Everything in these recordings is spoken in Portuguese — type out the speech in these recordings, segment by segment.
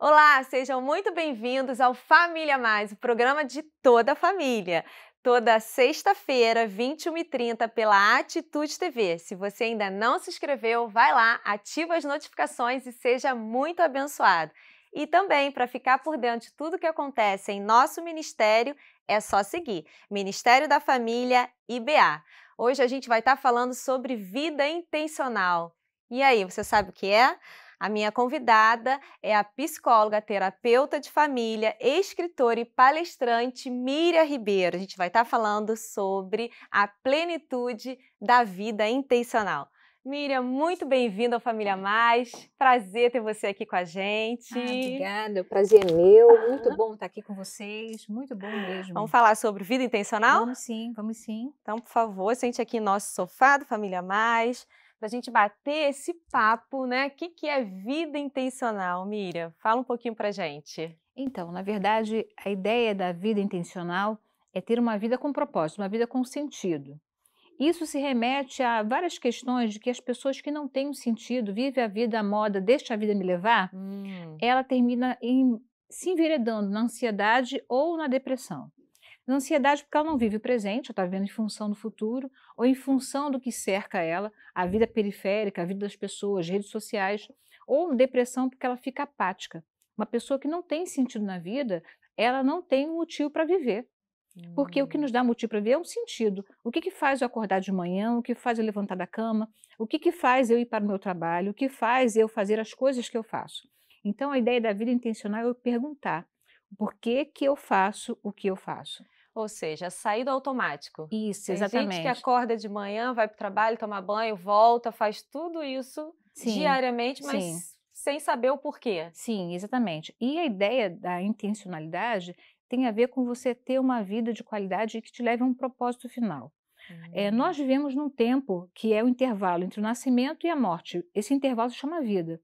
Olá, sejam muito bem-vindos ao Família Mais, o programa de toda a família. Toda sexta-feira, 21h30, pela Atitude TV. Se você ainda não se inscreveu, vai lá, ativa as notificações e seja muito abençoado. E também, para ficar por dentro de tudo que acontece em nosso ministério, é só seguir Ministério da Família IBA. Hoje a gente vai estar tá falando sobre vida intencional. E aí, você sabe o que é? A minha convidada é a psicóloga, terapeuta de família, escritora e palestrante Miriam Ribeiro. A gente vai estar falando sobre a plenitude da vida intencional. Miriam, muito bem-vinda ao Família Mais. Prazer ter você aqui com a gente. Ah, obrigada, o prazer é meu. Muito bom estar aqui com vocês, muito bom mesmo. Vamos falar sobre vida intencional? Vamos sim, vamos sim. Então, por favor, sente aqui no nosso sofá do Família Mais para a gente bater esse papo, né? O que, que é vida intencional, Miriam? Fala um pouquinho para gente. Então, na verdade, a ideia da vida intencional é ter uma vida com propósito, uma vida com sentido. Isso se remete a várias questões de que as pessoas que não têm um sentido, vivem a vida à moda, deixa a vida me levar, hum. ela termina em, se enveredando na ansiedade ou na depressão. Mas ansiedade porque ela não vive o presente, ela está vivendo em função do futuro, ou em função do que cerca ela, a vida periférica, a vida das pessoas, redes sociais, ou depressão porque ela fica apática. Uma pessoa que não tem sentido na vida, ela não tem um motivo para viver. Porque o que nos hum. dá motivo para viver é um sentido. O que, que faz eu acordar de manhã? O que faz eu levantar da cama? O que, que faz eu ir para o meu trabalho? O que faz eu fazer as coisas que eu faço? Então, a ideia da vida intencional é eu perguntar por que, que eu faço o que eu faço. Ou seja, sair do automático. Isso, Tem exatamente. gente que acorda de manhã, vai para o trabalho, toma banho, volta, faz tudo isso Sim. diariamente, mas Sim. sem saber o porquê. Sim, exatamente. E a ideia da intencionalidade tem a ver com você ter uma vida de qualidade que te leve a um propósito final. Uhum. É, nós hum. vivemos num tempo que é o intervalo entre o nascimento e a morte. Esse intervalo se chama vida.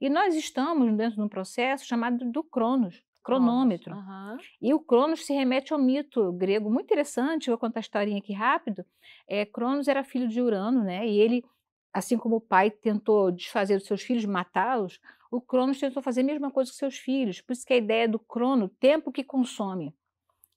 E nós estamos dentro de um processo chamado do Cronos, cronômetro. Uhum. E o Cronos se remete ao mito grego muito interessante, vou contar a historinha aqui rápido. É, Cronos era filho de Urano, né? E ele, assim como o pai tentou desfazer dos seus filhos, matá-los, o Cronos tentou fazer a mesma coisa com seus filhos. Por isso que a ideia do crono, tempo que consome.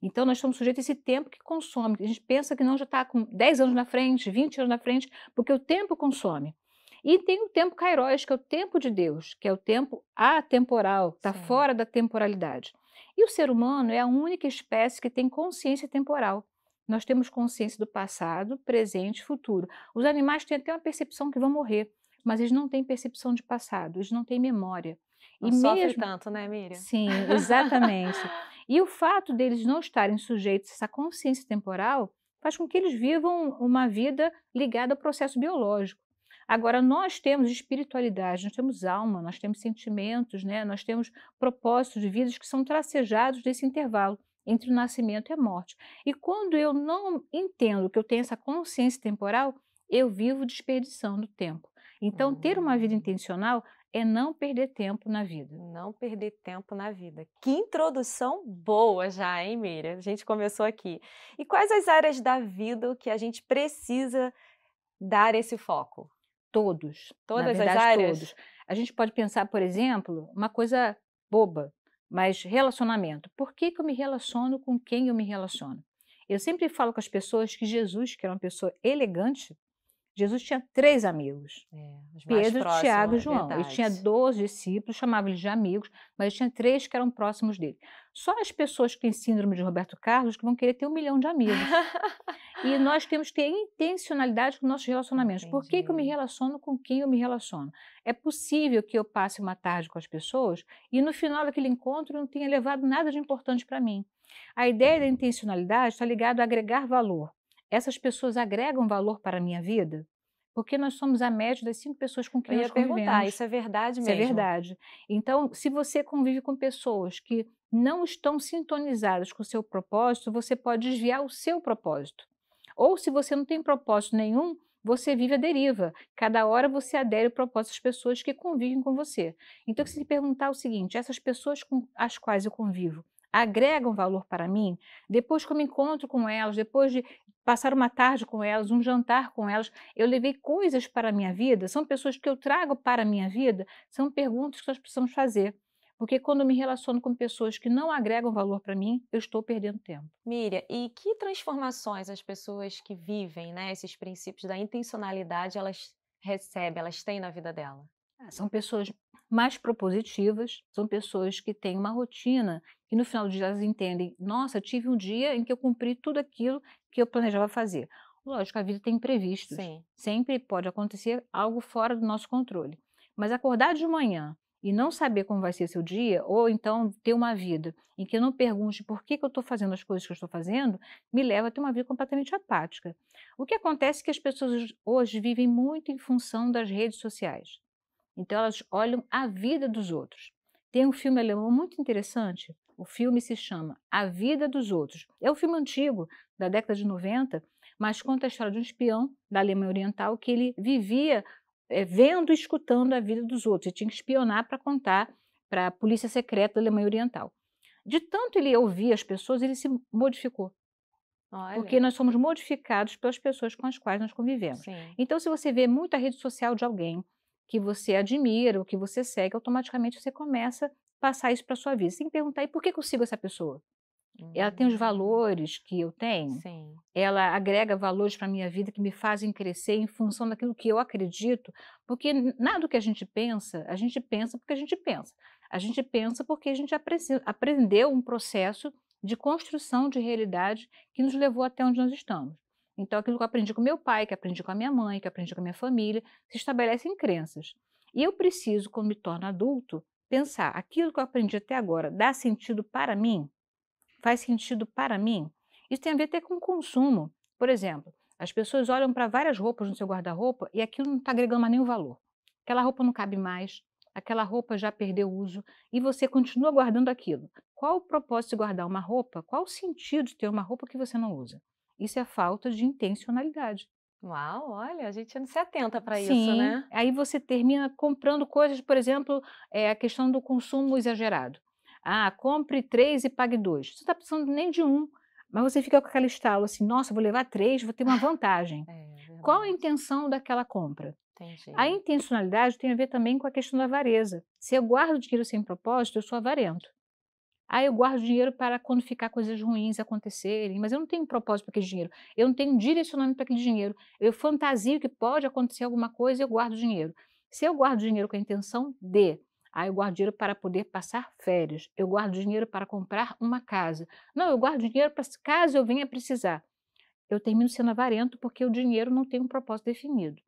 Então, nós estamos sujeitos a esse tempo que consome. A gente pensa que não já está com 10 anos na frente, 20 anos na frente, porque o tempo consome. E tem o tempo kairos, que é o tempo de Deus, que é o tempo atemporal, está fora da temporalidade. E o ser humano é a única espécie que tem consciência temporal. Nós temos consciência do passado, presente e futuro. Os animais têm até uma percepção que vão morrer, mas eles não têm percepção de passado, eles não têm memória. Não e sofre tanto, né, Miriam? Sim, exatamente. e o fato deles não estarem sujeitos a essa consciência temporal faz com que eles vivam uma vida ligada ao processo biológico. Agora, nós temos espiritualidade, nós temos alma, nós temos sentimentos, né? nós temos propósitos de vidas que são tracejados nesse intervalo entre o nascimento e a morte. E quando eu não entendo que eu tenho essa consciência temporal, eu vivo desperdiçando tempo. Então, uhum. ter uma vida hum. intencional é não perder tempo na vida. Não perder tempo na vida. Que introdução boa já, hein, Meira? A gente começou aqui. E quais as áreas da vida que a gente precisa dar esse foco? todos. Todas na verdade, as áreas? Todos. A gente pode pensar, por exemplo, uma coisa boba, mas relacionamento. Por que, que eu me relaciono com quem eu me relaciono? Eu sempre falo com as pessoas que Jesus, que era uma pessoa elegante, Jesus tinha três amigos: é, Pedro, próximos, Tiago e João. ele tinha 12 discípulos, chamava-lhes de amigos, mas ele tinha três que eram próximos dele. Só as pessoas que têm síndrome de Roberto Carlos que vão querer ter um milhão de amigos. e nós temos que ter intencionalidade com nossos relacionamentos. Entendi. Por que, que eu me relaciono com quem eu me relaciono? É possível que eu passe uma tarde com as pessoas e no final daquele encontro não tenha levado nada de importante para mim. A ideia da intencionalidade está ligada a agregar valor essas pessoas agregam valor para a minha vida? Porque nós somos a média das cinco pessoas com quem Eu nós ia convivemos. perguntar, isso é verdade isso é mesmo? Isso é verdade. Então, se você convive com pessoas que não estão sintonizadas com o seu propósito, você pode desviar o seu propósito. Ou se você não tem propósito nenhum, você vive a deriva. Cada hora você adere o propósito das pessoas que convivem com você. Então, se perguntar o seguinte: essas pessoas com as quais eu convivo, agregam valor para mim, depois que eu me encontro com elas, depois de passar uma tarde com elas, um jantar com elas, eu levei coisas para a minha vida, são pessoas que eu trago para a minha vida, são perguntas que nós precisamos fazer. Porque quando eu me relaciono com pessoas que não agregam valor para mim, eu estou perdendo tempo. Miriam, e que transformações as pessoas que vivem né, esses princípios da intencionalidade elas recebem, elas têm na vida dela? Ah, são pessoas mais propositivas, são pessoas que têm uma rotina e no final do dia elas entendem: nossa, tive um dia em que eu cumpri tudo aquilo que eu planejava fazer. Lógico, a vida tem imprevistos. Sim. Sempre pode acontecer algo fora do nosso controle. Mas acordar de manhã e não saber como vai ser seu dia, ou então ter uma vida em que eu não pergunte por que, que eu estou fazendo as coisas que eu estou fazendo, me leva a ter uma vida completamente apática. O que acontece é que as pessoas hoje vivem muito em função das redes sociais. Então elas olham a vida dos outros. Tem um filme alemão muito interessante. O filme se chama A Vida dos Outros. É um filme antigo, da década de 90, mas conta a história de um espião da Alemanha Oriental que ele vivia é, vendo e escutando a vida dos outros. Ele tinha que espionar para contar para a polícia secreta da Alemanha Oriental. De tanto ele ouvir as pessoas, ele se modificou. Olha. Porque nós somos modificados pelas pessoas com as quais nós convivemos. Sim. Então, se você vê muita rede social de alguém, que você admira, ou que você segue, automaticamente você começa a passar isso para sua vida. sem perguntar, e por que, que eu sigo essa pessoa? Uhum. Ela tem os uhum. valores que eu tenho? Sim. Ela agrega valores para a minha vida que me fazem crescer em função daquilo que eu acredito? Porque nada do que a gente pensa, a gente pensa porque a gente pensa. A gente pensa porque a gente aprendeu um processo de construção de realidade que nos levou até onde nós estamos. Então, aquilo que eu aprendi com meu pai, que aprendi com a minha mãe, que aprendi com a minha família, se estabelece em crenças. E eu preciso, quando me torno adulto, pensar: aquilo que eu aprendi até agora dá sentido para mim? Faz sentido para mim? Isso tem a ver até com o consumo. Por exemplo, as pessoas olham para várias roupas no seu guarda-roupa e aquilo não está agregando mais nenhum valor. Aquela roupa não cabe mais, aquela roupa já perdeu uso e você continua guardando aquilo. Qual o propósito de guardar uma roupa? Qual o sentido de ter uma roupa que você não usa? Isso é falta de intencionalidade. Uau, olha, a gente não se atenta para isso, né? Aí você termina comprando coisas, por exemplo, é, a questão do consumo exagerado. Ah, compre três e pague dois. Você não está precisando nem de um, mas você fica com aquela estalo assim: nossa, vou levar três, vou ter uma vantagem. É, Qual a intenção daquela compra? Entendi. A intencionalidade tem a ver também com a questão da avareza. Se eu guardo dinheiro sem propósito, eu sou avarento. Ah, eu guardo dinheiro para quando ficar coisas ruins acontecerem, mas eu não tenho um propósito para aquele dinheiro, eu não tenho um direcionamento para aquele dinheiro. Eu fantasio que pode acontecer alguma coisa e eu guardo dinheiro. Se eu guardo dinheiro com a intenção de, ah, eu guardo dinheiro para poder passar férias, eu guardo dinheiro para comprar uma casa. Não, eu guardo dinheiro para caso eu venha precisar. Eu termino sendo avarento porque o dinheiro não tem um propósito definido.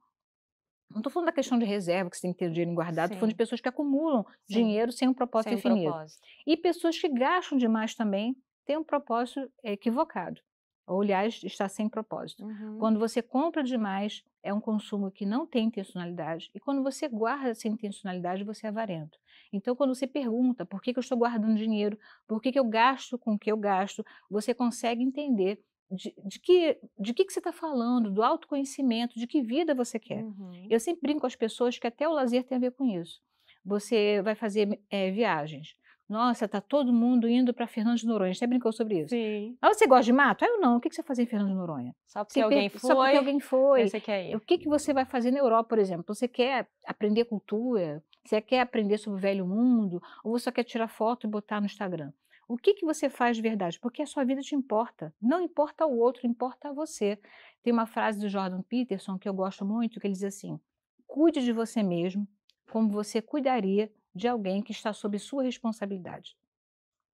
Não estou falando da questão de reserva, que você tem que ter o dinheiro guardado, estou falando de pessoas que acumulam Sim. dinheiro sem um propósito sem propósito. E pessoas que gastam demais também têm um propósito eh, equivocado. Ou, aliás, está sem propósito. Uhum. Quando você compra demais, é um consumo que não tem intencionalidade. E quando você guarda sem intencionalidade, você é avarento. Então, quando você pergunta por que, que eu estou guardando dinheiro, por que, que eu gasto com o que eu gasto, você consegue entender de, de, que, de que, que você está falando, do autoconhecimento, de que vida você quer. Uhum. Eu sempre brinco com as pessoas que até o lazer tem a ver com isso. Você vai fazer é, viagens. Nossa, tá todo mundo indo para Fernando de Noronha. Você brincou sobre isso? Sim. Ah, você gosta de mato? Ah, eu não. O que você vai fazer em Fernando de Noronha? Só porque você alguém foi. Só porque alguém foi. Você quer ir. O que, que você vai fazer na Europa, por exemplo? Você quer aprender cultura? Você quer aprender sobre o velho mundo? Ou você só quer tirar foto e botar no Instagram? O que, que você faz de verdade? Porque a sua vida te importa. Não importa o outro, importa a você. Tem uma frase do Jordan Peterson que eu gosto muito, que ele diz assim: cuide de você mesmo como você cuidaria de alguém que está sob sua responsabilidade.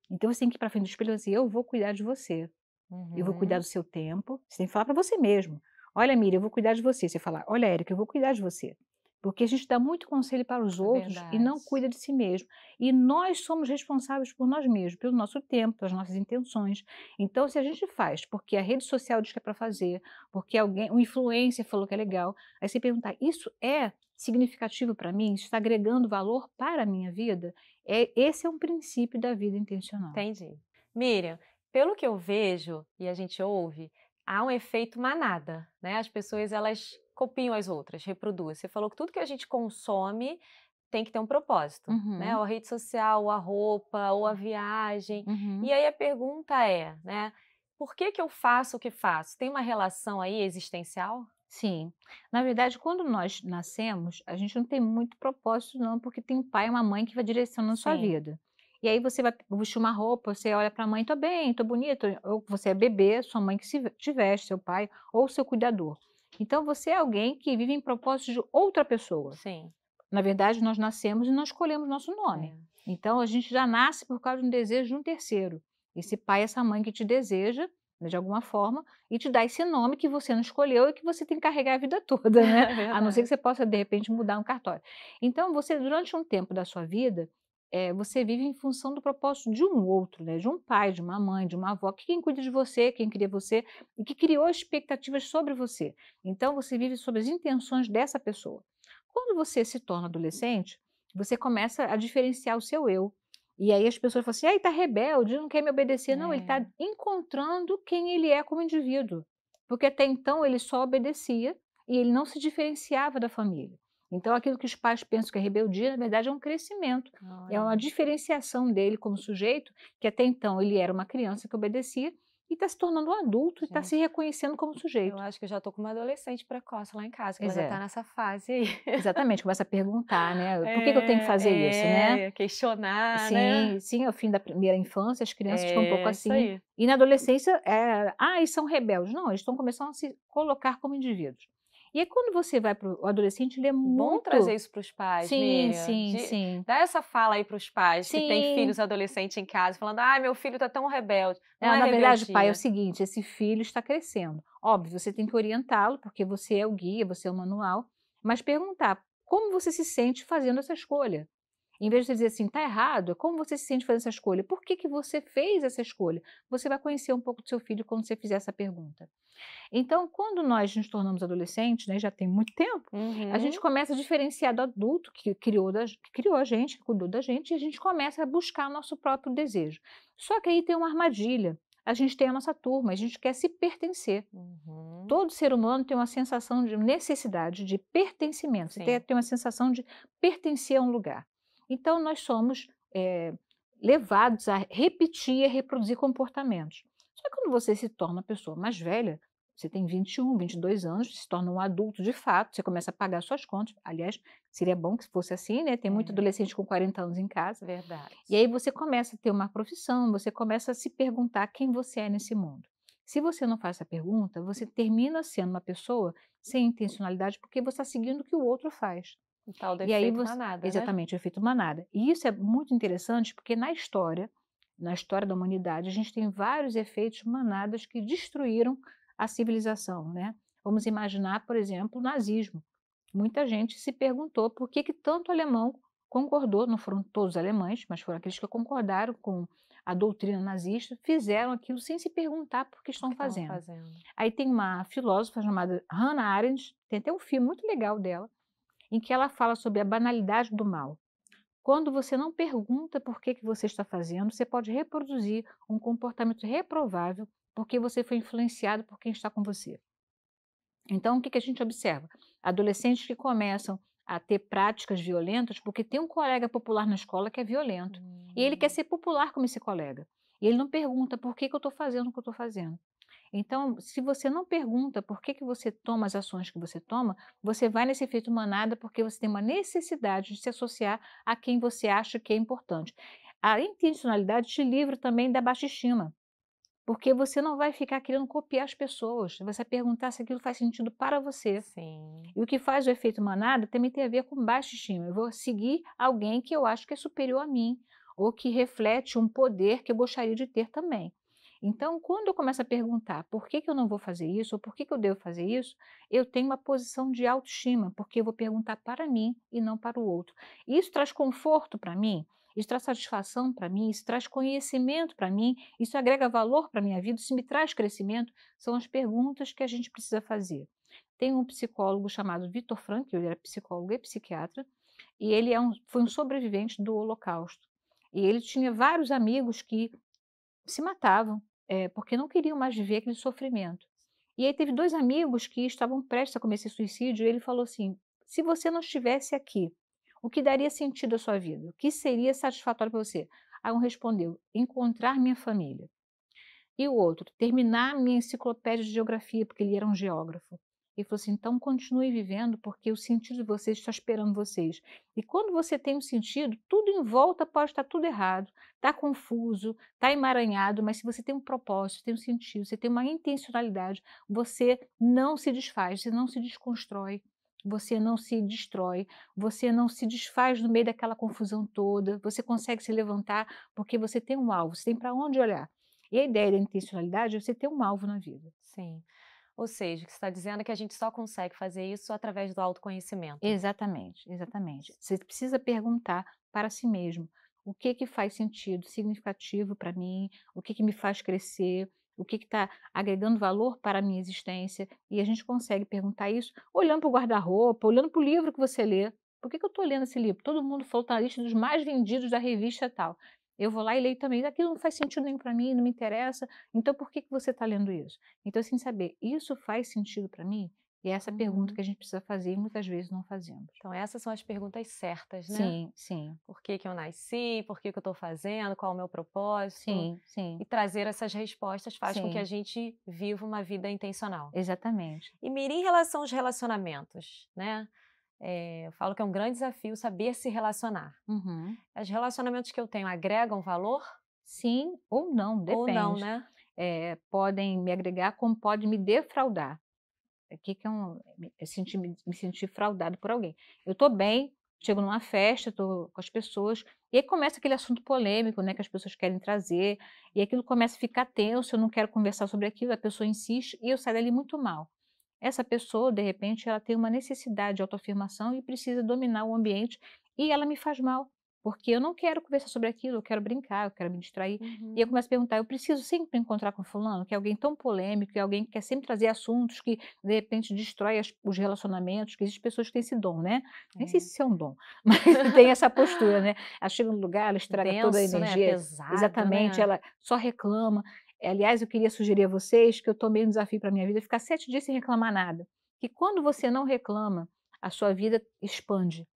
Então você tem que ir para frente do espelho e dizer: eu vou cuidar de você. Uhum. Eu vou cuidar uhum. do seu tempo. Você tem que falar para você mesmo. Olha, Miriam, eu vou cuidar de você. Você falar, olha, Érica, eu vou cuidar de você. Porque a gente dá muito conselho para os é outros verdade. e não cuida de si mesmo. E nós somos responsáveis por nós mesmos, pelo nosso tempo, pelas nossas intenções. Então, se a gente faz porque a rede social diz que é para fazer, porque alguém, um influencer falou que é legal, aí você perguntar: isso é significativo para mim? Isso está agregando valor para a minha vida? É, esse é um princípio da vida intencional. Entendi. Miriam, pelo que eu vejo e a gente ouve, há um efeito manada, né? As pessoas elas copiam as outras, reproduzem. Você falou que tudo que a gente consome tem que ter um propósito, né? uhum. né? Ou a rede social, ou a roupa, ou a viagem. Uhum. E aí a pergunta é, né? Por que, que eu faço o que faço? Tem uma relação aí existencial? Sim. Na verdade, quando nós nascemos, a gente não tem muito propósito, não, porque tem um pai e uma mãe que vai direcionando a sua vida. E aí você vai vestir uma roupa, você olha para a mãe, tô bem, tô bonito. Ou você é bebê, sua mãe que se tivesse veste, seu pai, ou seu cuidador. Então você é alguém que vive em propósito de outra pessoa. Sim. Na verdade, nós nascemos e nós escolhemos nosso nome. É. Então a gente já nasce por causa de um desejo de um terceiro. Esse pai, essa mãe que te deseja, né, de alguma forma, e te dá esse nome que você não escolheu e que você tem que carregar a vida toda, né? É a não ser que você possa, de repente, mudar um cartório. Então, você, durante um tempo da sua vida, é, você vive em função do propósito de um outro, né? de um pai, de uma mãe, de uma avó, quem cuida de você, quem cria você e que criou expectativas sobre você. Então você vive sob as intenções dessa pessoa. Quando você se torna adolescente, você começa a diferenciar o seu eu. E aí as pessoas falam assim: ah, ele está rebelde, não quer me obedecer. É. Não, ele está é. encontrando quem ele é como indivíduo. Porque até então ele só obedecia e ele não se diferenciava da família. Então, aquilo que os pais pensam que é rebeldia, na verdade, é um crescimento, é uma diferenciação dele como sujeito, que até então ele era uma criança que obedecia e está se tornando um adulto tá Gente, e está se reconhecendo como sujeito. Eu acho que eu já estou com uma adolescente precoce lá em casa, que já está é. nessa fase aí. Exatamente, começa a perguntar, né? por que, que, eu tenho que é, fazer é, isso, né? É, questionar, né? sim, né? Sim, é o fim da primeira infância, as crianças é, ficam um pouco assim. E na adolescência, é, ah, eles são rebeldes. Não, eles estão começando a se colocar como indivíduos. E aí, quando você vai para o adolescente, ele é muito... É bom trazer isso para os pais, Sim, Miriam, né? sim, de, sim. Dá essa fala aí para os pais sim. que têm filhos adolescentes em casa, falando, ah, meu filho está tão rebelde. Não, Não é, é na rebeldia. verdade, pai, é o seguinte, esse filho está crescendo. Óbvio, você tem que orientá-lo, porque você é o guia, você é o manual, mas perguntar, como você se sente fazendo essa escolha? Em vez de você dizer assim, tá errado, como você se sente fazendo essa escolha? Por que, que você fez essa escolha? Você vai conhecer um pouco do seu filho quando você fizer essa pergunta. Então, quando nós nos tornamos adolescentes, né, já tem muito tempo, uhum. a gente uhum. começa a diferenciar do adulto que criou, da, que criou a gente, que cuidou da gente, e a gente começa a buscar o nosso próprio desejo. Só que aí tem uma armadilha. A gente tem a nossa turma, a gente quer se pertencer. Uhum. Todo ser humano tem uma sensação de necessidade de pertencimento, Sim. tem, tem uma sensação de pertencer a um lugar. Então, nós somos é, levados a repetir e reproduzir comportamentos. Só que quando você se torna uma pessoa mais velha, você tem 21, 22 anos, se torna um adulto de fato, você começa a pagar suas contas. Aliás, seria bom que fosse assim, né? Tem muito é. adolescente com 40 anos em casa. Verdade. E aí você começa a ter uma profissão, você começa a se perguntar quem você é nesse mundo. Se você não faz essa pergunta, você termina sendo uma pessoa sem intencionalidade porque você está seguindo o que o outro faz. O tal do e efeito aí você, manada. Né? Exatamente, né? o efeito manada. E isso é muito interessante porque na história, na história da humanidade, a gente tem vários efeitos manadas que destruíram a civilização, né? Vamos imaginar, por exemplo, o nazismo. Muita gente se perguntou por que, que tanto alemão concordou, não foram todos alemães, mas foram aqueles que concordaram com a doutrina nazista, fizeram aquilo sem se perguntar por que estão, que fazendo. fazendo. Aí tem uma filósofa chamada Hannah Arendt, tem até um filme muito legal dela, em que ela fala sobre a banalidade do mal. Quando você não pergunta por que, que você está fazendo, você pode reproduzir um comportamento reprovável porque você foi influenciado por quem está com você. Então, o que, que a gente observa? Adolescentes que começam a ter práticas violentas porque tem um colega popular na escola que é violento hum. e ele quer hum. ser popular como esse colega. E ele não pergunta por que, que eu estou fazendo o que eu estou fazendo. Então, se você não pergunta por que, que você toma as ações que você toma, você vai nesse efeito manada porque você tem uma necessidade de se associar a quem você acha que é importante. A intencionalidade te livra também da baixa estima, porque você não vai ficar querendo copiar as pessoas, você vai perguntar se aquilo faz sentido para você. Sim. E o que faz o efeito manada também tem a ver com baixa estima. Eu vou seguir alguém que eu acho que é superior a mim, ou que reflete um poder que eu gostaria de ter também. Então, quando eu começo a perguntar por que, que eu não vou fazer isso, ou por que, que eu devo fazer isso, eu tenho uma posição de autoestima, porque eu vou perguntar para mim e não para o outro. Isso traz conforto para mim, isso traz satisfação para mim, isso traz conhecimento para mim, isso agrega valor para a minha vida, isso me traz crescimento. São as perguntas que a gente precisa fazer. Tem um psicólogo chamado Vitor Frank, ele era psicólogo e psiquiatra, e ele é um, foi um sobrevivente do Holocausto. E ele tinha vários amigos que se matavam, é, porque não queriam mais viver aquele sofrimento. E aí teve dois amigos que estavam prestes a cometer suicídio, e ele falou assim: se você não estivesse aqui, o que daria sentido à sua vida? O que seria satisfatório para você? Aí um respondeu: encontrar minha família. E o outro, terminar minha enciclopédia de geografia, porque ele era um geógrafo. Ele falou assim: então continue vivendo, porque o sentido de vocês está esperando vocês. E quando você tem um sentido, tudo em volta pode estar tudo errado, está confuso, está emaranhado, mas se você tem um propósito, tem um sentido, você tem uma intencionalidade, você não se desfaz, você não se desconstrói, você não se destrói, você não se desfaz no meio daquela confusão toda, você consegue se levantar porque você tem um alvo, você tem para onde olhar. E a ideia da intencionalidade é você ter um alvo na vida. Sim. Ou seja, o que você está dizendo é que a gente só consegue fazer isso através do autoconhecimento. Exatamente, exatamente. Você precisa perguntar para si mesmo o que que faz sentido, significativo para mim, o que que me faz crescer, o que está agregando valor para a minha existência. E a gente consegue perguntar isso olhando para o guarda-roupa, olhando para o livro que você lê. Por que, que eu estou lendo esse livro? Todo mundo falou tá na lista dos mais vendidos da revista tal. Eu vou lá e leio também. Aquilo não faz sentido nenhum para mim, não me interessa. Então, por que, que você está lendo isso? Então, assim, saber, isso faz sentido para mim? E é essa pergunta uhum. que a gente precisa fazer e muitas vezes não fazemos. Então, essas são as perguntas certas, né? Sim, sim. Por que, que eu nasci? Por que, que eu estou fazendo? Qual é o meu propósito? Sim, sim. E trazer essas respostas faz sim. com que a gente viva uma vida intencional. Exatamente. E Miri, em relação aos relacionamentos, né? É, eu falo que é um grande desafio saber se relacionar. Uhum. Os relacionamentos que eu tenho agregam valor? Sim ou não, depende. Ou não, né? É, podem me agregar como pode me defraudar. O que, que é um, me, sentir, me, sentir fraudado por alguém? Eu estou bem, chego numa festa, estou com as pessoas, e aí começa aquele assunto polêmico, né, que as pessoas querem trazer, e aquilo começa a ficar tenso, eu não quero conversar sobre aquilo, a pessoa insiste, e eu saio dali muito mal. Essa pessoa, de repente, ela tem uma necessidade de autoafirmação e precisa dominar o ambiente e ela me faz mal, porque eu não quero conversar sobre aquilo, eu quero brincar, eu quero me distrair. Uhum. E eu uhum. começo a perguntar, eu preciso sempre encontrar com fulano, que é alguém tão polêmico, que é alguém que quer sempre trazer assuntos que, de repente, destrói as, os relacionamentos, que existem pessoas que têm esse dom, né? É. Nem sei é. se é um dom, mas tem essa postura, né? Ela chega num lugar, ela estraga Denso, toda a né? energia. Né? Pesado, Exatamente, né? ela só reclama. Eh, aliás, eu queria sugerir a vocês que eu tomei um desafio para a minha vida, ficar sete dias sem reclamar nada. Que quando você não reclama, a sua vida expande.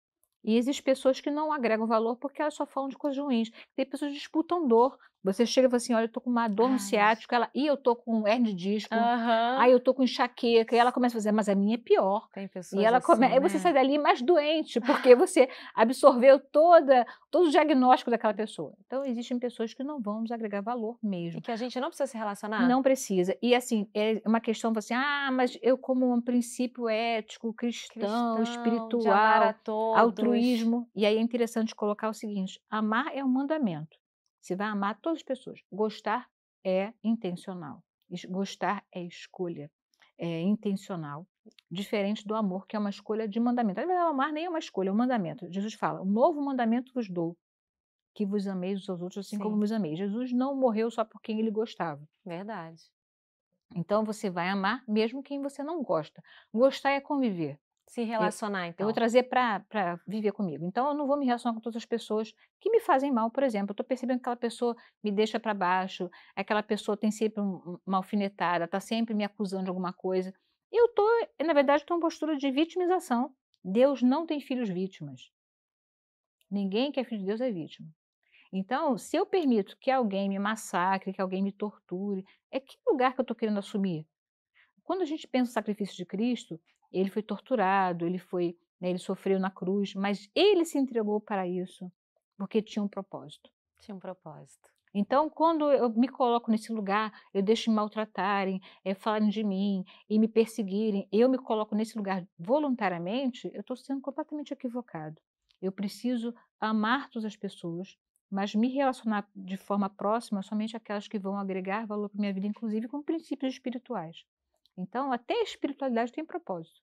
E existem pessoas que não agregam valor porque elas só falam de coisas ruins. Tem pessoas que disputam dor, você chega e fala assim, olha, eu tô com uma dor no ah, é. ciático, ela, e eu tô com hernia de disco, uhum. aí eu tô com enxaqueca, e ela começa a fazer, mas a minha é pior. Tem pessoas e ela assim, come... né? você sai dali mais doente, porque você absorveu toda, todo o diagnóstico daquela pessoa. Então, existem pessoas que não vão nos agregar valor mesmo. E que a gente não precisa se relacionar? Não precisa. E, assim, é uma questão, assim, ah, mas eu como um princípio ético, cristão, cristão espiritual, altruísmo. E aí é interessante colocar o seguinte, amar é um mandamento. Você vai amar todas as pessoas. Gostar é intencional. Gostar é escolha, é intencional. Diferente do amor, que é uma escolha de mandamento. Aliás, ah, amar nem é uma escolha, é um mandamento. Jesus fala: o novo mandamento vos dou, que vos ameis os aos outros assim Sim. como vos ameis. Jesus não morreu só por quem ele gostava. Verdade. Então você vai amar mesmo quem você não gosta. Gostar é conviver. Se relacionar, eu, então. Eu vou trazer para viver comigo. Então, eu não vou me relacionar com todas as pessoas que me fazem mal, por exemplo. Eu estou percebendo que aquela pessoa me deixa para baixo, aquela pessoa tem sempre um, uma alfinetada, está sempre me acusando de alguma coisa. Eu estou, na verdade, estou em postura de vitimização. Deus não tem filhos vítimas. Ninguém que é filho de Deus é vítima. Então, se eu permito que alguém me massacre, que alguém me torture, é que lugar que eu estou querendo assumir? Quando a gente pensa no sacrifício de Cristo, ele foi torturado, ele foi, né, ele sofreu na cruz, mas ele se entregou para isso porque tinha um propósito. Tinha um propósito. Então, quando eu me coloco nesse lugar, eu deixo me maltratarem, é, falarem de mim e me perseguirem, eu me coloco nesse lugar voluntariamente, eu estou sendo completamente equivocado. Eu preciso amar todas as pessoas, mas me relacionar de forma próxima somente aquelas que vão agregar valor para minha vida, inclusive com princípios espirituais. Então, até a espiritualidade tem propósito.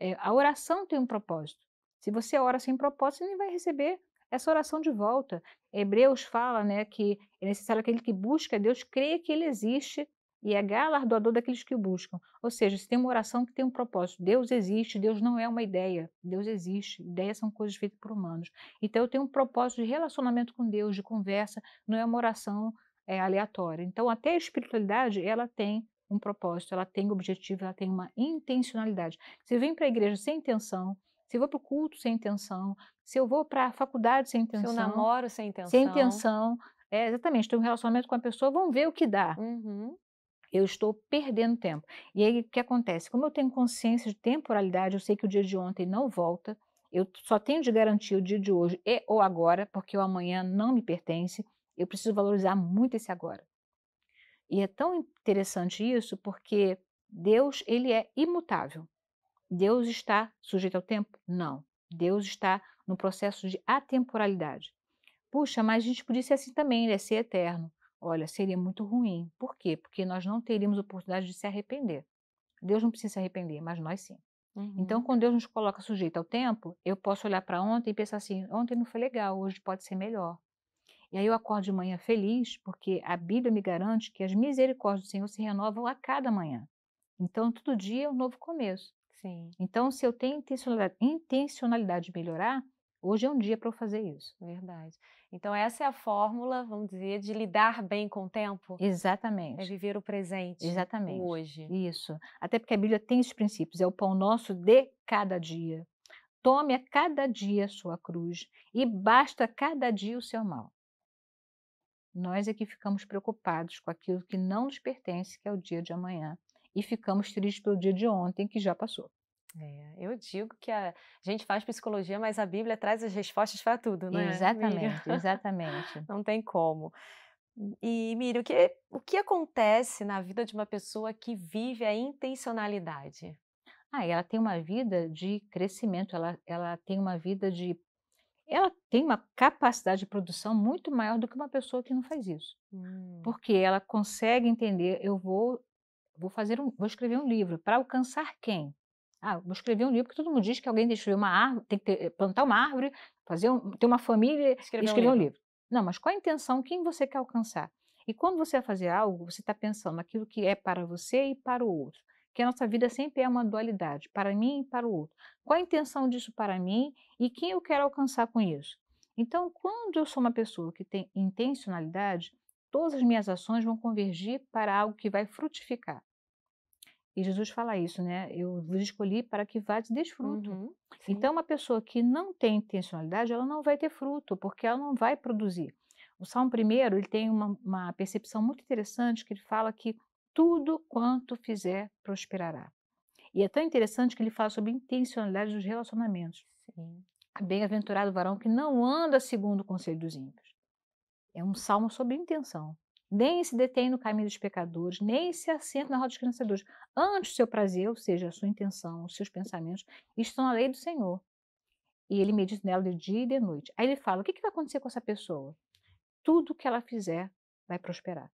É, a oração tem um propósito. Se você ora sem propósito, você nem vai receber essa oração de volta. Hebreus fala né, que é necessário aquele que busca Deus creia que ele existe e é galardoador daqueles que o buscam. Ou seja, se tem uma oração que tem um propósito, Deus existe, Deus não é uma ideia, Deus existe. Ideias são coisas feitas por humanos. Então eu tenho um propósito de relacionamento com Deus, de conversa, não é uma oração é, aleatória. Então até a espiritualidade ela tem um propósito, ela tem um objetivo, ela tem uma intencionalidade. Se eu venho para a igreja sem intenção, se eu vou para o culto sem intenção, se eu vou para a faculdade sem intenção. Se eu namoro sem intenção. Sem intenção. É, exatamente, tenho um relacionamento com a pessoa, vamos ver o que dá. Uhum. Eu estou perdendo tempo. E aí o que acontece? Como eu tenho consciência de temporalidade, eu sei que o dia de ontem não volta, eu só tenho de garantir o dia de hoje e ou agora, porque o amanhã não me pertence. Eu preciso valorizar muito esse agora. E é tão interessante isso porque Deus, ele é imutável. Deus está sujeito ao tempo? Não. Deus está no processo de atemporalidade. Puxa, mas a gente podia ser assim também, né? ser eterno. Olha, seria muito ruim. Por quê? Porque nós não teríamos oportunidade de se arrepender. Deus não precisa se arrepender, mas nós sim. Então, uhum. Então, quando Deus nos coloca sujeito ao tempo, eu posso olhar para ontem e pensar assim: ontem não foi legal, hoje pode ser melhor. E aí eu acordo de manhã feliz, porque a Bíblia me garante que as misericórdias do Senhor se renovam a cada manhã. Então, todo dia é um novo começo. Sim. Então, se eu tenho intencionalidade, intencionalidade de melhorar, hoje é um dia para eu fazer isso. Verdade. Então, essa é a fórmula, vamos dizer, de lidar bem com o tempo? É Exatamente. É viver o presente. Exatamente. hoje. Isso. Até porque a Bíblia tem esses princípios. É o pão nosso de cada dia. Tome a cada dia a sua cruz e basta cada dia o seu mal. Nós é que ficamos preocupados com aquilo que não nos pertence, que é o dia de amanhã, e ficamos tristes pelo dia de ontem, que já passou. É, eu digo que a gente faz psicologia, mas a Bíblia traz as respostas para tudo, né? Exatamente, exatamente. Não tem como. E, Miriam, o que, o que acontece na vida de uma pessoa que vive a intencionalidade? Ah, ela tem uma vida de crescimento, ela, ela tem uma vida de ela tem uma capacidade de produção muito maior do que uma pessoa que não faz isso. Hum. Porque ela consegue entender, eu vou vou fazer um, vou escrever um livro para alcançar quem? Ah, vou escrever um livro que todo mundo diz que alguém tem uma árvore, tem que ter, eh, plantar uma árvore, fazer um, ter uma família, escrever, escrever um, um livro. livro. Não, mas qual a intenção, quem você quer alcançar? E quando você vai fazer algo, você está pensando naquilo que é para você e para o outro que a nossa vida sempre é uma dualidade, para mim e para o outro. Qual a intenção disso para mim e quem eu quero alcançar com isso? Então, quando eu sou uma pessoa que tem intencionalidade, todas as minhas ações vão convergir para algo que vai frutificar. E Jesus fala isso, né? Eu vos escolhi para que vá de desfruto. Uhum, então, uma pessoa que não tem intencionalidade, ela não vai ter fruto, porque ela não vai produzir. O Salmo primeiro, ele tem uma, uma percepção muito interessante que ele fala que tudo quanto fizer prosperará. E é tão interessante que ele fala sobre intencionalidade dos relacionamentos. Sim. Bem-aventurado varão que não anda segundo o conselho dos ímpios. É um salmo sobre intenção. Nem se detém no caminho dos pecadores, nem se assenta na roda dos crenecedores. Antes, o seu prazer, ou seja, a sua intenção, os seus pensamentos, estão na lei do Senhor. E ele medita nela de dia e de noite. Aí ele fala: o que, que vai acontecer com essa pessoa? Tudo que ela fizer vai prosperar.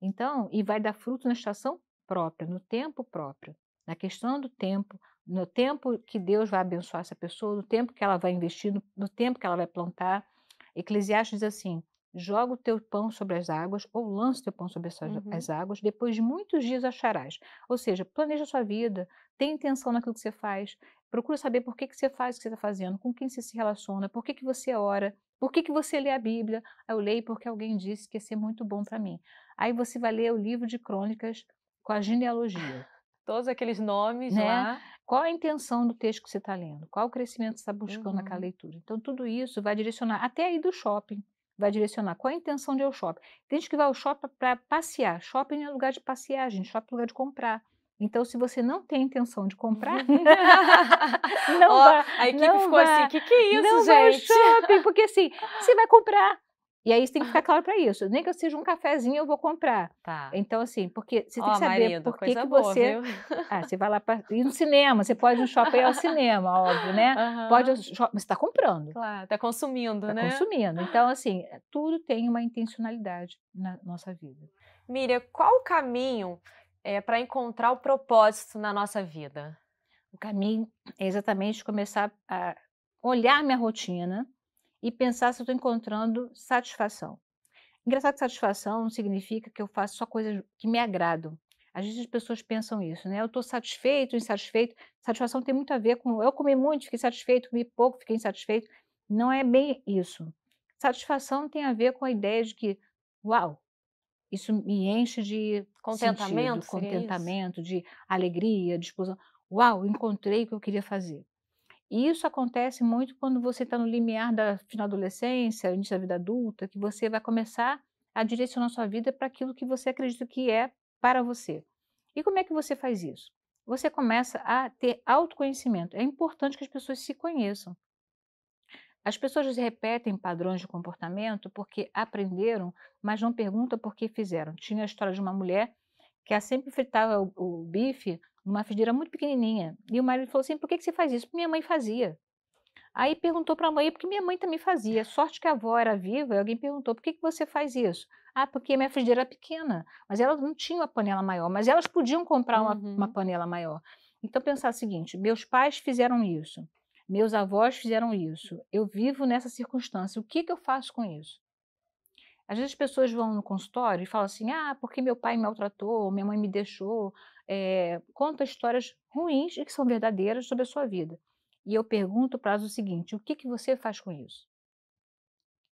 Então, e vai dar fruto na estação própria, no tempo próprio, na questão do tempo, no tempo que Deus vai abençoar essa pessoa, no tempo que ela vai investir, no, no tempo que ela vai plantar. Eclesiastes diz assim: joga o teu pão sobre as águas, ou lança o teu pão sobre uhum. as águas, depois de muitos dias acharás. Ou seja, planeja a sua vida, tem intenção naquilo que você faz, procura saber por que, que você faz o que você está fazendo, com quem você se relaciona, por que, que você ora, por que, que você lê a Bíblia. Eu leio porque alguém disse que ia ser muito bom para mim. Aí você vai ler o livro de crônicas com a genealogia. Todos aqueles nomes né? lá. Qual a intenção do texto que você está lendo? Qual o crescimento que você está buscando uhum. naquela leitura? Então, tudo isso vai direcionar, até aí do shopping, vai direcionar. Qual a intenção de ir ao shopping? Tem gente que vai ao shopping para passear. Shopping é lugar de passear, gente. Shopping é lugar de comprar. Então, se você não tem intenção de comprar, não oh, vá. A equipe ficou vá, assim, o que, que é isso, não gente? Não shopping, porque assim, você vai comprar. E aí você tem que ficar ah. claro para isso. Nem que eu seja um cafezinho, eu vou comprar. Tá. Então, assim, porque você oh, tem que saber marido, por que, que boa, você. Viu? Ah, você vai lá para ir no cinema, você pode ir no shopping ao cinema, óbvio, né? Uhum. Pode. Mas você está comprando. Claro, está consumindo, tá né? consumindo. Então, assim, é, tudo tem uma intencionalidade na nossa vida. Miriam, qual o caminho é, eh, para encontrar o propósito na nossa vida? O caminho é exatamente começar a olhar minha rotina e pensar se eu estou encontrando satisfação. Engraçado que satisfação não significa que eu faço só coisas que me agradam. Às vezes as pessoas pensam isso, né? Eu estou satisfeito, insatisfeito. Satisfação tem muito a ver com eu comi muito, fiquei satisfeito, comi pouco, fiquei insatisfeito. Não é bem isso. Satisfação tem a ver com a ideia de que, uau, isso me enche de contentamento, sentido, contentamento, de alegria, de explosão. Uau, encontrei o que eu queria fazer. E isso acontece muito quando você está no limiar da final da adolescência, início da vida adulta, que você vai começar a direcionar sua vida para aquilo que você acredita que é para você. E como é que você faz isso? Você começa a ter autoconhecimento. É importante que as pessoas se conheçam. As pessoas repetem padrões de comportamento porque aprenderam, mas não perguntam por que fizeram. Tinha a história de uma mulher que sempre fritava o, o bife uma frigideira muito pequenininha. E o marido falou assim: por que, que você faz isso? Porque minha mãe fazia. Aí perguntou para a mãe, porque minha mãe também fazia. Sorte que a avó era viva, e alguém perguntou: por que, que você faz isso? Ah, porque minha frigideira era é pequena, mas elas não tinham uma panela maior, mas elas podiam comprar uma, uhum. uma panela maior. Então, pensar o seguinte: meus pais fizeram isso, meus avós fizeram isso, eu vivo nessa circunstância, o que, que eu faço com isso? Às vezes as pessoas vão no consultório e falam assim: ah, porque meu pai me maltratou, minha mãe me deixou. É, conta histórias ruins e que são verdadeiras sobre a sua vida. E eu pergunto para elas o seguinte: o que, que você faz com isso?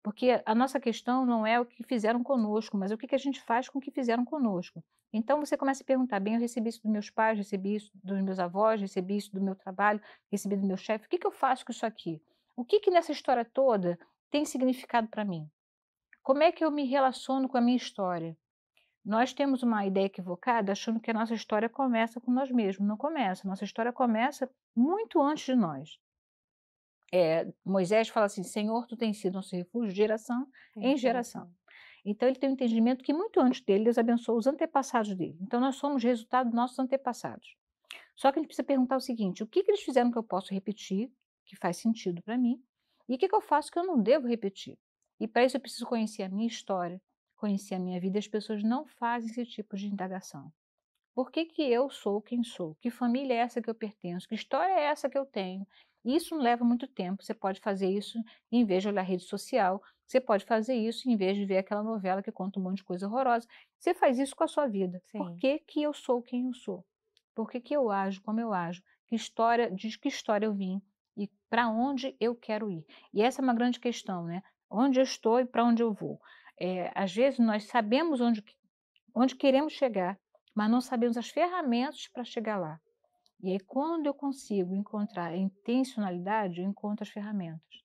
Porque a nossa questão não é o que fizeram conosco, mas o que, que a gente faz com o que fizeram conosco. Então você começa a perguntar: bem, eu recebi isso dos meus pais, recebi isso dos meus avós, recebi isso do meu trabalho, recebi do meu chefe, o que, que eu faço com isso aqui? O que, que nessa história toda tem significado para mim? Como é que eu me relaciono com a minha história? Nós temos uma ideia equivocada achando que a nossa história começa com nós mesmos. Não começa. Nossa história começa muito antes de nós. É, Moisés fala assim: Senhor, tu tens sido nosso refúgio de geração Entendi. em geração. Então ele tem um entendimento que muito antes dele Deus abençoou os antepassados dele. Então nós somos resultado dos nossos antepassados. Só que a gente precisa perguntar o seguinte: o que, que eles fizeram que eu posso repetir, que faz sentido para mim, e o que, que eu faço que eu não devo repetir? E para isso eu preciso conhecer a minha história, conhecer a minha vida. As pessoas não fazem esse tipo de indagação. Por que, que eu sou quem sou? Que família é essa que eu pertenço? Que história é essa que eu tenho? Isso não leva muito tempo. Você pode fazer isso em vez de olhar rede social. Você pode fazer isso em vez de ver aquela novela que conta um monte de coisa horrorosa. Você faz isso com a sua vida. Sim. Por que, que eu sou quem eu sou? Por que, que eu ajo como eu ajo? Que história, de que história eu vim? E para onde eu quero ir? E essa é uma grande questão, né? onde eu estou e para onde eu vou. É, às vezes nós sabemos onde, onde queremos chegar, mas não sabemos as ferramentas para chegar lá. E aí, quando eu consigo encontrar a intencionalidade, eu encontro as ferramentas.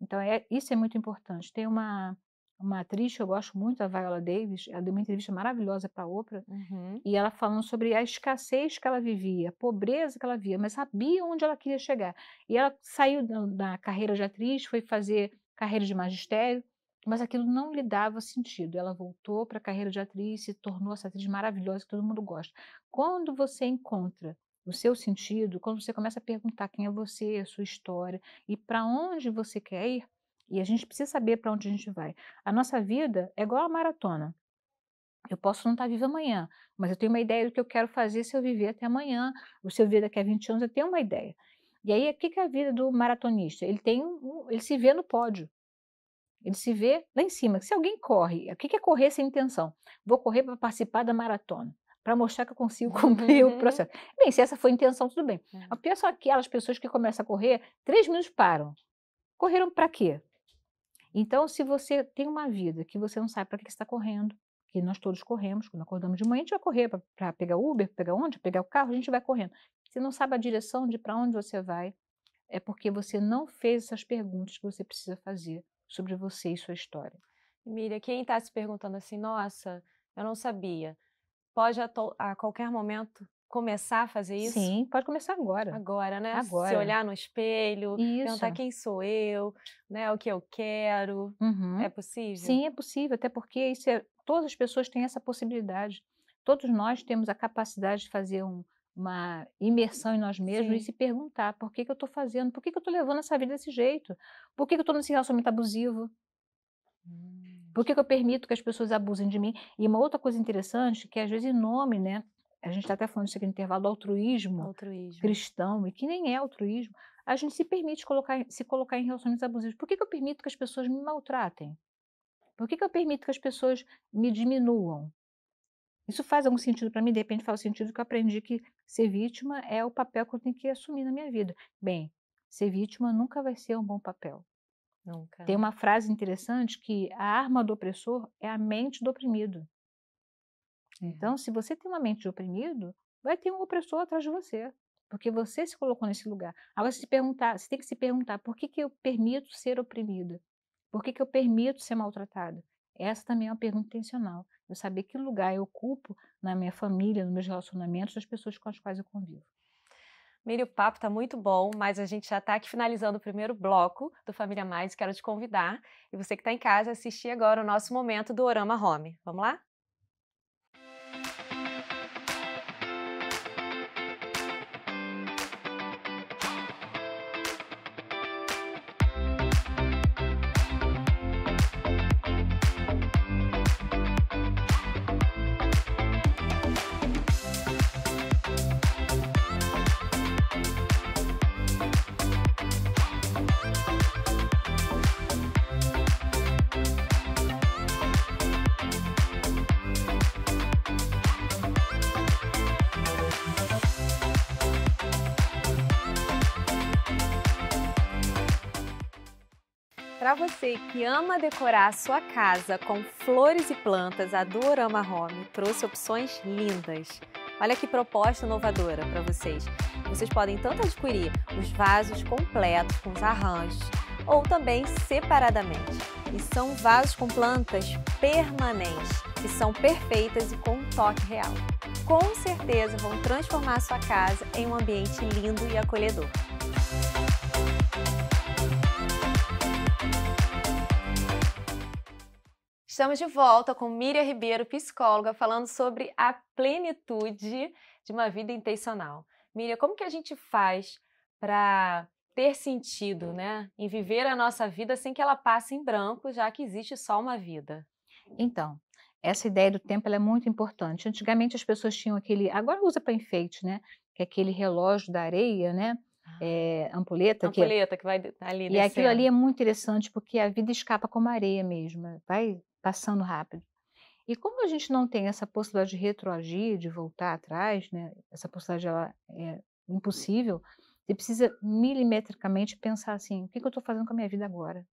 Então, é, isso é muito importante. Tem uma, uma atriz que eu gosto muito, a Viola Davis, ela deu uma entrevista maravilhosa para a Oprah, uhum. e ela falando sobre a escassez que ela vivia, a pobreza que ela via, mas sabia onde ela queria chegar. E ela saiu da, da carreira de atriz, foi fazer carreira de magistério, mas aquilo não lhe dava sentido. Ela voltou para a carreira de atriz, se tornou essa atriz maravilhosa que todo mundo gosta. Quando você encontra o seu sentido, quando você começa a perguntar quem é você, a sua história e para onde você quer ir, e a gente precisa saber para onde a gente vai. A nossa vida é igual a maratona. Eu posso não estar tá viva amanhã, mas eu tenho uma ideia do que eu quero fazer se eu viver até amanhã, ou se eu viver daqui a 20 anos, eu tenho uma ideia. E aí, o que, é a vida do maratonista? Ele tem um, ele se vê no pódio. Ele se vê lá em cima. Se alguém corre, o que, é correr sem intenção? Vou correr para participar da maratona, para mostrar que eu consigo cumprir uhum. o processo. Bem, se essa foi a intenção, tudo bem. É. A pior são aquelas pessoas que começam a correr, três minutos param. Correram para quê? Então, se você tem uma vida que você não sabe para que você está correndo, que nós todos corremos, quando acordamos de manhã, a gente vai correr para pegar Uber, pegar onde, pegar o carro, a gente vai correndo. Você não sabe a direção de para onde você vai, é porque você não fez essas perguntas que você precisa fazer sobre você e sua história. Miriam, quem está se perguntando assim, nossa, eu não sabia, pode a, a qualquer momento começar a fazer isso? Sim, pode começar agora. Agora, né? Agora. Se olhar no espelho, isso. perguntar quem sou eu, né? O que eu quero. Uhum. É possível? Sim, é possível, até porque isso é, todas as pessoas têm essa possibilidade. Todos nós temos a capacidade de fazer um, uma imersão em nós mesmos Sim. e se perguntar por que, que eu estou fazendo, por que, que eu estou levando essa vida desse jeito, por que, que eu estou nesse relacionamento abusivo, hum. por que, que eu hum. permito que as pessoas abusem de mim. E uma outra coisa interessante, que às vezes em nome, né, a gente está até falando isso aqui no intervalo, do altruísmo, altruísmo, cristão, e que nem é altruísmo, a gente se permite colocar, se colocar em relacionamentos abusivos. Por que, que eu permito que as pessoas me maltratem? Por que, que eu permito que as pessoas me diminuam? Isso faz algum sentido para mim? De repente faz sentido que eu aprendi que ser vítima é o papel que eu tenho que assumir na minha vida. Bem, ser vítima nunca vai ser um bom papel. Nunca. Tem né? uma frase interessante que a arma do opressor é a mente do oprimido. É. Então, se você tem uma mente de oprimido, vai ter um opressor atrás de você, porque você se colocou nesse lugar. Agora, se perguntar, você tem que se perguntar por que, que eu permito ser oprimida? Por que, que eu permito ser maltratada? Essa também é uma pergunta intencional eu saber que lugar eu ocupo na minha família, nos meus relacionamentos, das pessoas com as quais eu convivo. Miri, o papo está muito bom, mas a gente já está aqui finalizando o primeiro bloco do Família Mais. Quero te convidar e você que está em casa assistir agora o nosso momento do Orama Home. Vamos lá? Para você que ama decorar a sua casa com flores e plantas, a Duorama Home trouxe opções lindas. Olha que proposta inovadora para vocês. Vocês podem tanto adquirir os vasos completos com os arranjos ou também separadamente. E são vasos com plantas permanentes, que são perfeitas e com um toque real. Com certeza vão transformar a sua casa em um ambiente lindo e acolhedor. Estamos de volta com Miriam Ribeiro, psicóloga, falando sobre a plenitude de uma vida intencional. Miriam, como que a gente faz para ter sentido, né, em viver a nossa vida sem que ela passe em branco, já que existe só uma vida? Então, essa ideia do tempo é muito importante. Antigamente as pessoas tinham aquele, agora usa para enfeite, né, que é aquele relógio da areia, né, ah. é, ampuleta. Ampuleta que, é que vai ali. E aquilo ali é muito interessante porque a vida escapa como areia mesmo, vai passando rápido. E como a gente não tem essa possibilidade de retroagir, de voltar atrás, né? essa possibilidade ela é impossível, você precisa milimetricamente pensar assim: o que, que eu estou fazendo com a minha vida agora?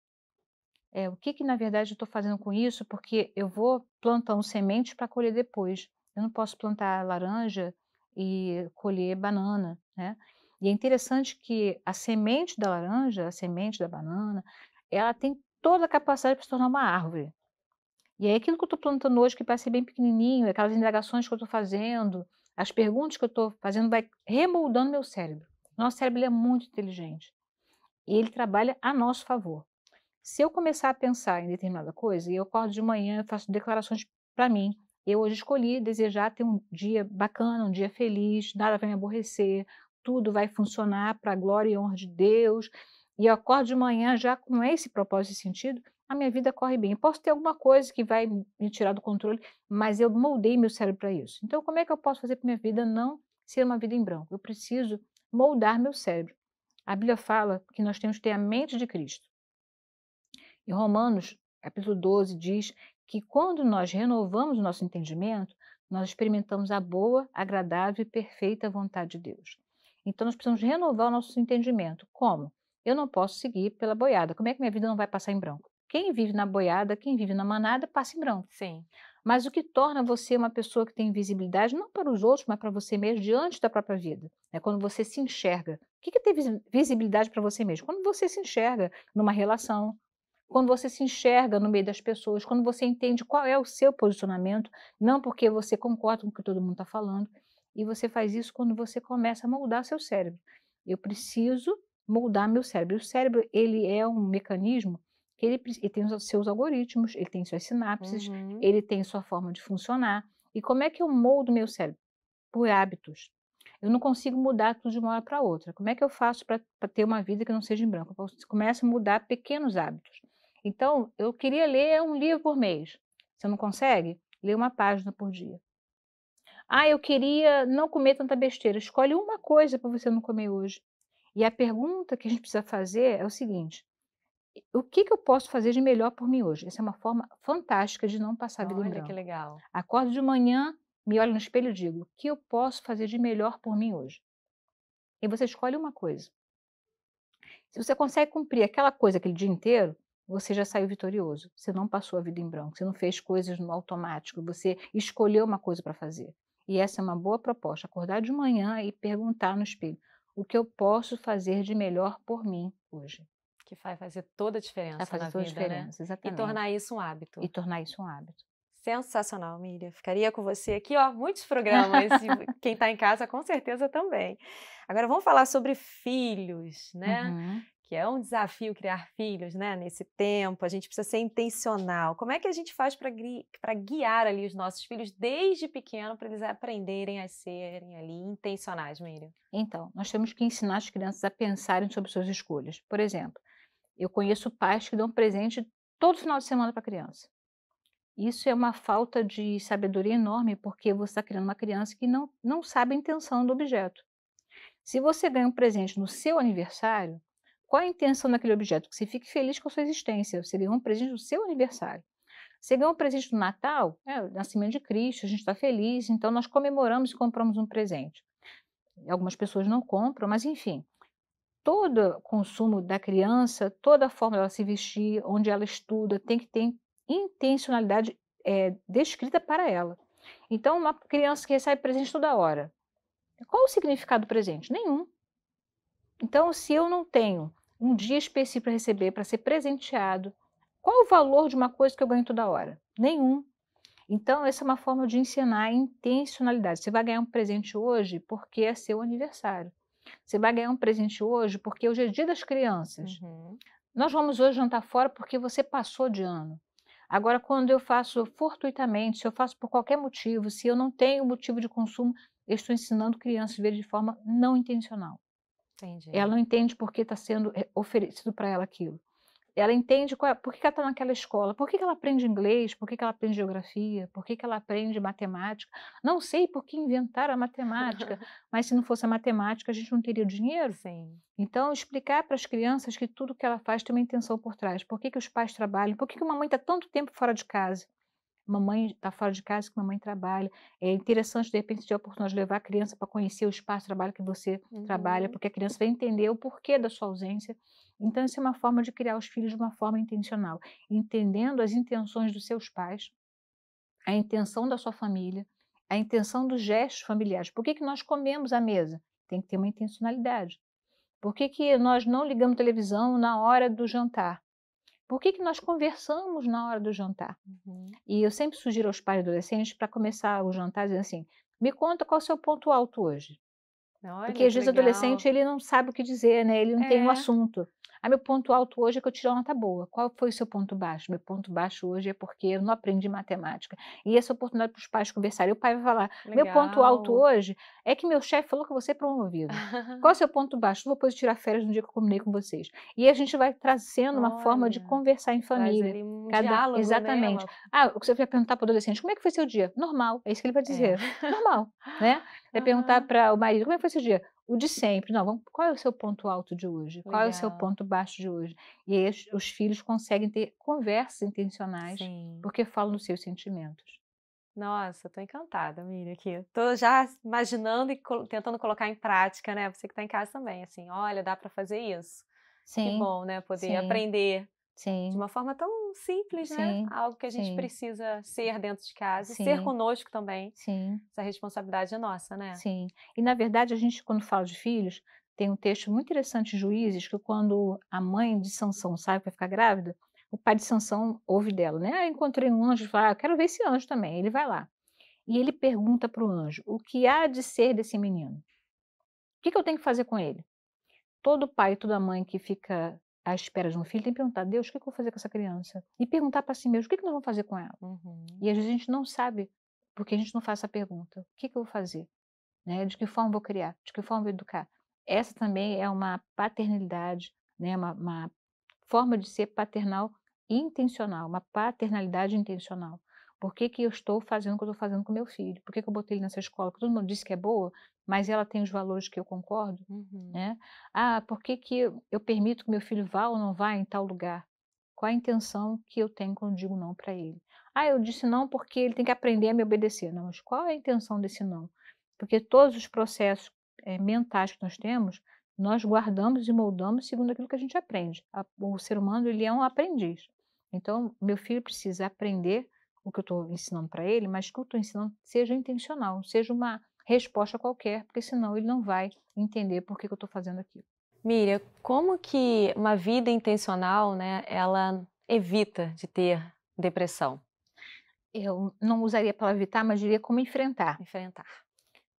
É, o que, que na verdade eu estou fazendo com isso? Porque eu vou plantar um semente para colher depois. Eu não posso plantar laranja e colher banana, né? E é interessante que a semente da laranja, a semente da banana, ela tem toda a capacidade para se tornar uma árvore. E aí aquilo que eu estou plantando hoje, que parece bem pequenininho, aquelas indagações que eu estou fazendo, as perguntas que eu estou fazendo, vai remoldando meu cérebro. Nosso cérebro é muito inteligente. E ele trabalha a nosso favor. Se eu começar a pensar em determinada coisa, e eu acordo de manhã, eu faço declarações para mim, eu hoje escolhi desejar ter um dia bacana, um dia feliz, nada vai me aborrecer, tudo vai funcionar para a glória e honra de Deus. E eu acordo de manhã já com esse propósito e sentido, a minha vida corre bem. Eu posso ter alguma coisa que vai me tirar do controle, mas eu moldei meu cérebro para isso. Então, como é que eu posso fazer para minha vida não ser uma vida em branco? Eu preciso moldar meu cérebro. A Bíblia fala que nós temos que ter a mente de Cristo. Em Romanos, capítulo 12, diz que quando nós renovamos o nosso entendimento, nós experimentamos a boa, agradável e perfeita vontade de Deus. Então, nós precisamos renovar o nosso entendimento. Como? Eu não posso seguir pela boiada. Como é que minha vida não vai passar em branco? Quem vive na boiada, quem vive na manada, passa em branco. Sim. Mas o que torna você uma pessoa que tem visibilidade, não para os outros, mas para você mesmo, diante da própria vida. É quando você se enxerga. O que é ter visibilidade para você mesmo? Quando você se enxerga numa relação, quando você se enxerga no meio das pessoas, quando você entende qual é o seu posicionamento, não porque você concorda com o que todo mundo está falando, e você faz isso quando você começa a moldar seu cérebro. Eu preciso moldar meu cérebro. O cérebro ele é um mecanismo ele, ele tem os seus algoritmos, ele tem suas sinapses, uhum. ele tem sua forma de funcionar. E como é que eu moldo meu cérebro? Por hábitos. Eu não consigo mudar tudo de uma hora para outra. Como é que eu faço para ter uma vida que não seja em branco? Eu começo a mudar pequenos hábitos. Então, eu queria ler um livro por mês. Você não consegue? Lê uma página por dia. Ah, eu queria não comer tanta besteira. Escolhe uma coisa para você não comer hoje. E a pergunta que a gente precisa fazer é o seguinte: o que, que eu posso fazer de melhor por mim hoje? Essa é uma forma fantástica de não passar a vida Olha branco. que legal. Acordo de manhã, me olho no espelho e digo: o que eu posso fazer de melhor por mim hoje? E você escolhe uma coisa. Se você consegue cumprir aquela coisa aquele dia inteiro, você já saiu vitorioso. Você não passou a vida em branco, você não fez coisas no automático, você escolheu uma coisa para fazer. E essa é uma boa proposta: acordar de manhã e perguntar no espelho: o que eu posso fazer de melhor por mim hoje? Que vai fazer toda a é diferença. Vai fazer toda vida, a né, diferença, né? exatamente. E tornar isso um hábito. E tornar isso um hábito. Sensacional, Miriam. Ficaria com você aqui, ó, muitos programas. quem está em casa, com certeza também. Agora vamos falar sobre filhos, né? Uhum. Que é um desafio criar filhos, né? Nesse tempo, a gente precisa ser intencional. Como é que a gente faz para gui guiar ali os nossos filhos desde pequeno para eles aprenderem a serem ali intencionais, Miriam? Então, nós temos que ensinar as crianças a pensarem sobre suas escolhas. Por exemplo, eu conheço pais que dão presente todo final de semana para a criança. Isso é uma falta de sabedoria enorme, porque você está criando uma criança que não, não sabe a intenção do objeto. Se você ganha um presente no seu aniversário, qual a intenção daquele objeto? Que você fique feliz com a sua existência. Você ganhou um presente no seu aniversário. Você ganhou um presente no Natal, é o nascimento de Cristo, a gente está feliz, então nós comemoramos e compramos um presente. Algumas pessoas não compram, mas enfim todo consumo da criança, toda a forma dela se vestir, onde ela estuda, tem que ter intencionalidade é, descrita para ela. Então, uma criança que recebe presente toda hora, qual o significado do presente? Nenhum. Então, se eu não tenho um dia específico para receber, para ser presenteado, qual o valor de uma coisa que eu ganho toda hora? Nenhum. Então, essa é uma forma de ensinar intencionalidade. Você vai ganhar um presente hoje porque é seu aniversário. Você vai ganhar um presente hoje porque hoje é dia das crianças. Uhum. Nós vamos hoje jantar fora porque você passou de ano. Agora, quando eu faço fortuitamente, se eu faço por qualquer motivo, se eu não tenho motivo de consumo, eu estou ensinando crianças a ver de forma não intencional. Entendi. Ela não entende porque está sendo eh, oferecido para ela aquilo ela entende qual é, por que, ela está naquela escola, por que, ela aprende inglês, por que, ela aprende geografia, por que, ela aprende matemática. Não sei por que inventaram a matemática, mas se não fosse a matemática, a gente não teria dinheiro. Sim. Então, explicar para as crianças que tudo que ela faz tem uma intenção por trás. Por que, que os pais trabalham? Por que, que uma mãe está tanto tempo fora de casa? mamãe está fora de casa que mamãe trabalha. É interessante, de repente, ter a oportunidade de levar a criança para conhecer o espaço de trabalho que você uhum. trabalha, porque a criança vai entender o porquê da sua ausência. Então, isso é uma forma de criar os filhos de uma forma intencional, entendendo as intenções dos seus pais, a intenção da sua família, a intenção dos gestos familiares. Por que, que nós comemos à mesa? Tem que ter uma intencionalidade. Por que, que nós não ligamos televisão na hora do jantar? Por que, que nós conversamos na hora do jantar? Uhum. E eu sempre sugiro aos pais adolescentes para começar o jantar dizendo assim: me conta qual é o seu ponto alto hoje. Olha, Porque às vezes o adolescente ele não sabe o que dizer, né? ele não é. tem um assunto. Ah, meu ponto alto hoje é que eu tirei uma nota boa. Qual foi o seu ponto baixo? Meu ponto baixo hoje é porque eu não aprendi matemática. E essa oportunidade para os pais conversarem. O pai vai falar: Legal. meu ponto alto hoje é que meu chefe falou que você é promovido. Qual é o seu ponto baixo? Vou depois tirar férias no dia que eu combinei com vocês. E a gente vai trazendo Olha, uma forma de conversar em família. Traz um Cada, diálogo, né, exatamente. Né, ah, o que você vai perguntar para o adolescente: como é que foi seu dia? Normal. É isso que ele vai é. dizer. É. Normal, né? Vai uhum. perguntar para o marido: como é que foi seu dia? o de sempre. Não, vamos, qual é o seu ponto alto de hoje? Legal. Qual é o seu é. ponto baixo de hoje? E aí os, os filhos conseguem ter conversas intencionais, Sim. porque falam dos seus sentimentos. Nossa, tô encantada, Miriam, aqui. Tô já imaginando e co tentando colocar em prática, né? Você que está em casa também, assim, olha, dá para fazer isso. Sim. Que bom, né? Poder sim. aprender Sim. De uma forma tão simples, né, Sim. né? Algo que a gente Sim. precisa ser dentro de casa, Sim. ser conosco também. Sim. Essa responsabilidade é nossa, né? Sim. E na verdade, a gente, quando fala de filhos, tem um texto muito interessante em Juízes, que quando a mãe de Sansão sai para ficar grávida, o pai de Sansão ouve dela, né? Ah, encontrei um anjo, fala, ah, eu quero ver esse anjo também. Ele vai lá. E ele pergunta para o anjo, o que há de ser desse menino? O que, que eu tenho que fazer com ele? Todo pai e toda mãe que fica à espera de um filho, tem que perguntar, Deus, o que eu vou fazer com essa criança? E perguntar para si mesmo, o que, nós vamos fazer com ela? Uhum. E às vezes a gente não sabe, porque a gente não faz essa pergunta. O que, que eu vou fazer? Né? De que forma vou criar? De que forma vou educar? Essa também é uma paternalidade, né? uma, uma forma de ser paternal intencional, uma paternalidade intencional. Por que, que eu estou fazendo o que eu estou fazendo com meu filho? Por que, que eu botei ele nessa escola? Porque todo mundo disse que é boa, mas ela tem os valores que eu concordo, uhum. né? Ah, por que, que eu, permito que meu filho vá ou não vá em tal lugar? Qual a intenção que eu tenho quando digo não para ele? Ah, eu disse não porque ele tem que aprender a me obedecer. Não, mas qual é a intenção desse não? Porque todos os processos é, mentais que nós temos, nós guardamos e moldamos segundo aquilo que a gente aprende. o ser humano ele é um aprendiz. Então, meu filho precisa aprender o que eu estou ensinando para ele, mas que eu estou ensinando seja intencional, seja uma resposta qualquer, porque senão ele não vai entender por que, que eu estou fazendo aquilo. Miriam, como que uma vida intencional, né, ela evita de ter depressão? Eu não usaria a palavra evitar, mas diria como enfrentar. Enfrentar.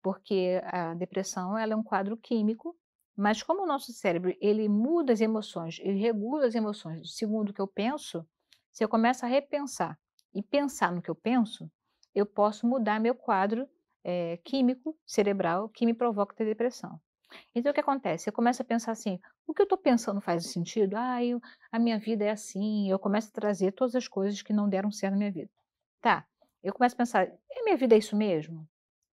Porque a depressão ela é um quadro químico, mas como o nosso cérebro ele muda as emoções, ele regula as emoções segundo o que eu penso, se eu começo a repensar e pensar no que eu penso, eu posso mudar meu quadro é, químico cerebral que me provoca ter depressão. Então, o que acontece? Eu começo a pensar assim: o que eu estou pensando faz sentido? Ah, eu, a minha vida é assim. Eu começo a trazer todas as coisas que não deram certo na minha vida. Tá. Eu começo a pensar: a é minha vida é isso mesmo?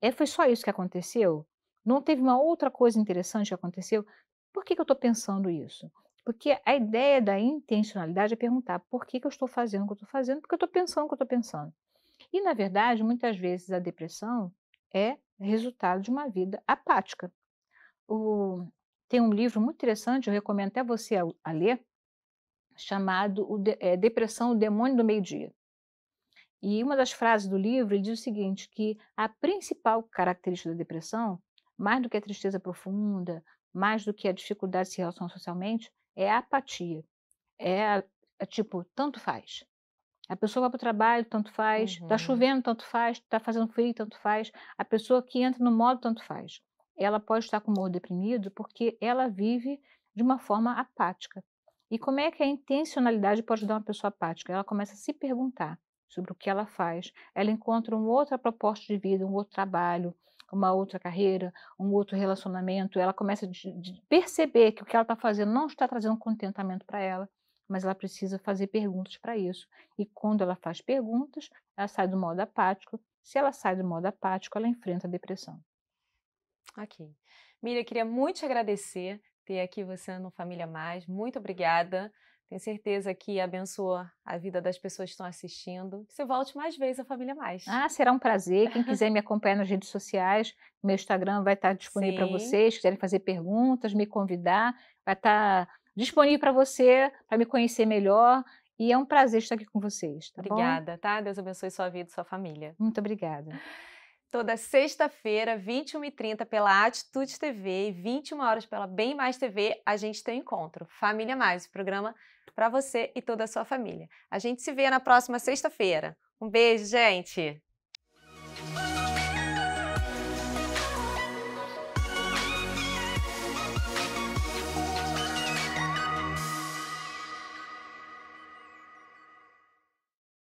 É, foi só isso que aconteceu? Não teve uma outra coisa interessante que aconteceu? Por que, que eu estou pensando isso? Porque a ideia da intencionalidade é perguntar por que, que eu estou fazendo o que eu estou fazendo, porque eu estou pensando o que eu estou pensando. E, na verdade, muitas vezes a depressão é resultado de uma vida apática. O, tem um livro muito interessante, eu recomendo até você a, a ler, chamado o de, é, Depressão, o Demônio do Meio-Dia. E uma das frases do livro diz o seguinte, que a principal característica da depressão, mais do que a tristeza profunda, mais do que a dificuldade de se relacionar socialmente, é a apatia. É, é tipo, tanto faz. A pessoa vai para o trabalho, tanto faz. Está uhum. chovendo, tanto faz. Está fazendo frio, tanto faz. A pessoa que entra no modo, tanto faz. Ela pode estar com o humor deprimido porque ela vive de uma forma apática. E como é que a intencionalidade pode dar uma pessoa apática? Ela começa a se perguntar sobre o que ela faz. Ela encontra uma outra proposta de vida, um outro trabalho, uma outra carreira, um outro relacionamento, ela começa a perceber que o que ela está fazendo não está trazendo contentamento para ela, mas ela precisa fazer perguntas para isso. E quando ela faz perguntas, ela sai do modo apático. Se ela sai do modo apático, ela enfrenta a depressão. Ok. Miriam, queria muito te agradecer ter aqui você no Família Mais. Muito obrigada. Tenho certeza que abençoa a vida das pessoas que estão assistindo. você volte mais vezes à Família Mais. Ah, será um prazer. Quem quiser me acompanhar nas redes sociais, meu Instagram vai estar disponível para vocês. Se quiserem fazer perguntas, me convidar, vai estar disponível para você, para me conhecer melhor. E é um prazer estar aqui com vocês. Tá obrigada, bom? tá? Deus abençoe sua vida e sua família. Muito obrigada. Toda sexta-feira, 21h30, pela Atitude TV e 21 horas pela Bem Mais TV, a gente tem um encontro. Família Mais, o programa para você e toda a sua família. A gente se vê na próxima sexta-feira. Um beijo, gente!